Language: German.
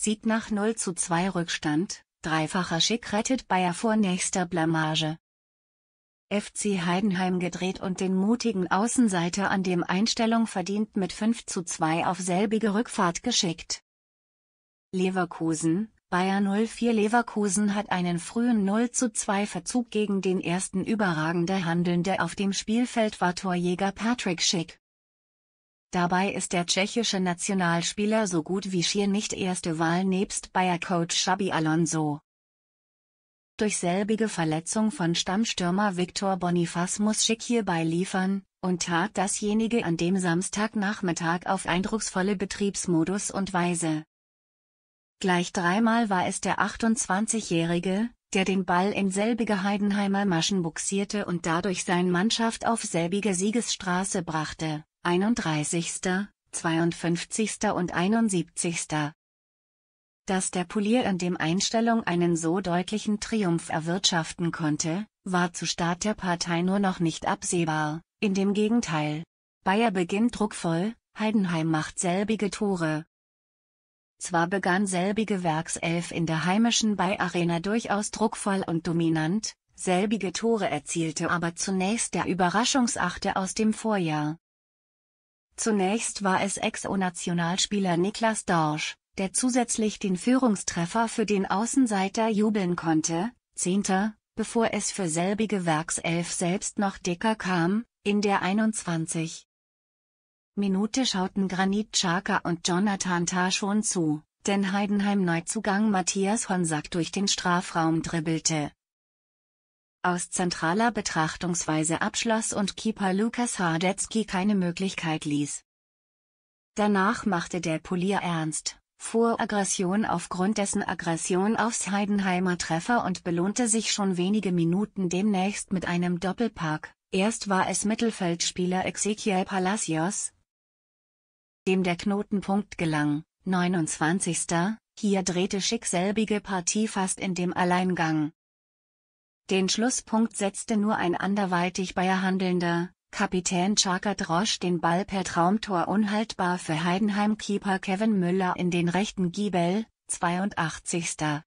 Sieg nach 0 zu 2 Rückstand, dreifacher Schick rettet Bayer vor nächster Blamage. FC Heidenheim gedreht und den mutigen Außenseiter an dem Einstellung verdient mit 5 zu 2 auf selbige Rückfahrt geschickt. Leverkusen, Bayer 04 Leverkusen hat einen frühen 0 zu 2 Verzug gegen den ersten überragender Handelnde auf dem Spielfeld war Torjäger Patrick Schick. Dabei ist der tschechische Nationalspieler so gut wie schier nicht erste Wahl nebst Bayer-Coach Xabi Alonso. Durch selbige Verletzung von Stammstürmer Viktor Bonifaz muss Schick hierbei liefern, und tat dasjenige an dem Samstagnachmittag auf eindrucksvolle Betriebsmodus und Weise. Gleich dreimal war es der 28-Jährige, der den Ball in selbige Heidenheimer Maschen buxierte und dadurch seine Mannschaft auf selbige Siegesstraße brachte. 31., 52. und 71. Dass der Polier in dem Einstellung einen so deutlichen Triumph erwirtschaften konnte, war zu Start der Partei nur noch nicht absehbar, in dem Gegenteil. Bayer beginnt druckvoll, Heidenheim macht selbige Tore. Zwar begann selbige Werkself in der heimischen Bay Arena durchaus druckvoll und dominant, selbige Tore erzielte aber zunächst der Überraschungsachte aus dem Vorjahr, Zunächst war es Ex-O-Nationalspieler Niklas Dorsch, der zusätzlich den Führungstreffer für den Außenseiter jubeln konnte, Zehnter, bevor es für selbige Werkself selbst noch dicker kam, in der 21. Minute schauten Granit Chaka und Jonathan Tah schon zu, denn Heidenheim-Neuzugang Matthias Honsack durch den Strafraum dribbelte aus zentraler Betrachtungsweise abschloss und Keeper Lukas Hardetsky keine Möglichkeit ließ. Danach machte der Polier ernst, fuhr Aggression aufgrund dessen Aggression aufs Heidenheimer Treffer und belohnte sich schon wenige Minuten demnächst mit einem Doppelpack. Erst war es Mittelfeldspieler Ezequiel Palacios, dem der Knotenpunkt gelang, 29. Hier drehte Schick selbige Partie fast in dem Alleingang. Den Schlusspunkt setzte nur ein anderweitig Bayer handelnder, Kapitän Chaka Drosch den Ball per Traumtor unhaltbar für Heidenheim-Keeper Kevin Müller in den rechten Giebel, 82.